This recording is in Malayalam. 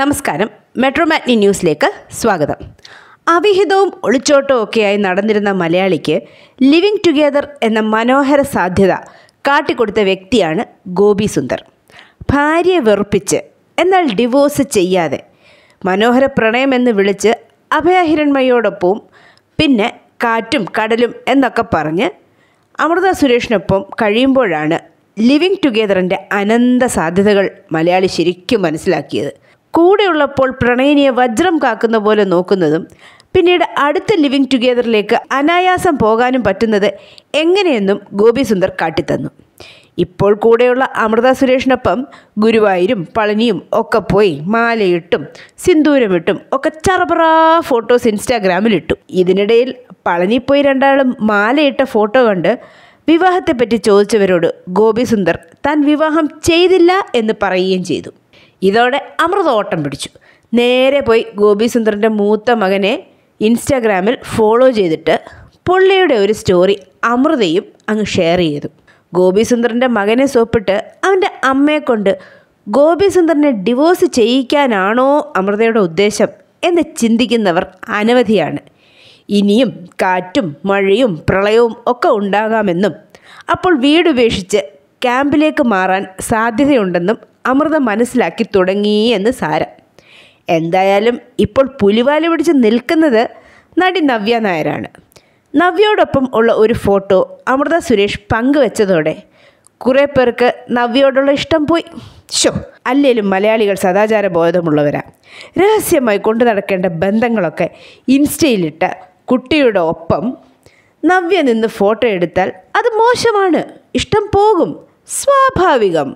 നമസ്കാരം മെട്രോ ന്യൂസിലേക്ക് സ്വാഗതം അവിഹിതവും ഒളിച്ചോട്ടവും ഒക്കെയായി നടന്നിരുന്ന മലയാളിക്ക് ലിവിംഗ് ടുഗെദർ എന്ന മനോഹര സാധ്യത കാട്ടിക്കൊടുത്ത വ്യക്തിയാണ് ഗോപി സുന്ദർ ഭാര്യയെ വെറുപ്പിച്ച് എന്നാൽ ഡിവോഴ്സ് ചെയ്യാതെ മനോഹര പ്രണയമെന്ന് വിളിച്ച് അഭയഹിരൺമയോടൊപ്പവും പിന്നെ കാറ്റും കടലും എന്നൊക്കെ പറഞ്ഞ് അമൃത സുരേഷിനൊപ്പം കഴിയുമ്പോഴാണ് ലിവിങ് ടുഗെദറിൻ്റെ അനന്ത സാധ്യതകൾ മലയാളി ശരിക്കും മനസ്സിലാക്കിയത് കൂടെയുള്ളപ്പോൾ പ്രണയിനിയെ വജ്രം കാക്കുന്ന പോലെ നോക്കുന്നതും പിന്നീട് അടുത്ത ലിവിങ് ടുഗെദറിലേക്ക് അനായാസം പോകാനും പറ്റുന്നത് എങ്ങനെയെന്നും ഗോപിസുന്ദർ കാട്ടിത്തന്നു ഇപ്പോൾ കൂടെയുള്ള അമൃത സുരേഷിനൊപ്പം ഗുരുവായൂരും പളനിയും ഒക്കെ പോയി മാലയിട്ടും സിന്ദൂരമിട്ടും ഒക്കെ ചറപറ ഫോട്ടോസ് ഇൻസ്റ്റാഗ്രാമിലിട്ടു ഇതിനിടയിൽ പളനി പോയി രണ്ടാളും മാലയിട്ട ഫോട്ടോ കണ്ട് വിവാഹത്തെപ്പറ്റി ചോദിച്ചവരോട് ഗോപിസുന്ദർ താൻ വിവാഹം ചെയ്തില്ല എന്ന് പറയുകയും ചെയ്തു ഇതോടെ അമൃത ഓട്ടം പിടിച്ചു നേരെ പോയി ഗോപിസുന്ദറിൻ്റെ മൂത്ത മകനെ ഇൻസ്റ്റാഗ്രാമിൽ ഫോളോ ചെയ്തിട്ട് പുള്ളിയുടെ ഒരു സ്റ്റോറി അമൃതയും അങ്ങ് ഷെയർ ചെയ്തു ഗോപിസുന്ദറിൻ്റെ മകനെ സോപ്പിട്ട് അവൻ്റെ അമ്മയെ കൊണ്ട് ഗോപിസുന്ദറിനെ ഡിവോഴ്സ് ചെയ്യിക്കാനാണോ അമൃതയുടെ ഉദ്ദേശം എന്ന് ചിന്തിക്കുന്നവർ അനവധിയാണ് ഇനിയും കാറ്റും മഴയും പ്രളയവും ഒക്കെ ഉണ്ടാകാമെന്നും അപ്പോൾ വീടുപേക്ഷിച്ച് ക്യാമ്പിലേക്ക് മാറാൻ സാധ്യതയുണ്ടെന്നും അമൃത മനസ്സിലാക്കി തുടങ്ങി എന്ന് സാരം എന്തായാലും ഇപ്പോൾ പുലിവാല പിടിച്ച് നിൽക്കുന്നത് നടി നവ്യ നായരാണ് നവ്യയോടൊപ്പം ഉള്ള ഒരു ഫോട്ടോ അമൃത സുരേഷ് പങ്കുവെച്ചതോടെ കുറേ പേർക്ക് നവ്യയോടുള്ള ഇഷ്ടം പോയി ഷോ അല്ലേലും മലയാളികൾ സദാചാര ബോധമുള്ളവരാ രഹസ്യമായി കൊണ്ടു നടക്കേണ്ട ബന്ധങ്ങളൊക്കെ ഇൻസ്റ്റയിലിട്ട് കുട്ടിയുടെ ഒപ്പം നവ്യ നിന്ന് ഫോട്ടോ എടുത്താൽ അത് മോശമാണ് ഇഷ്ടം പോകും സ്വാഭാവികം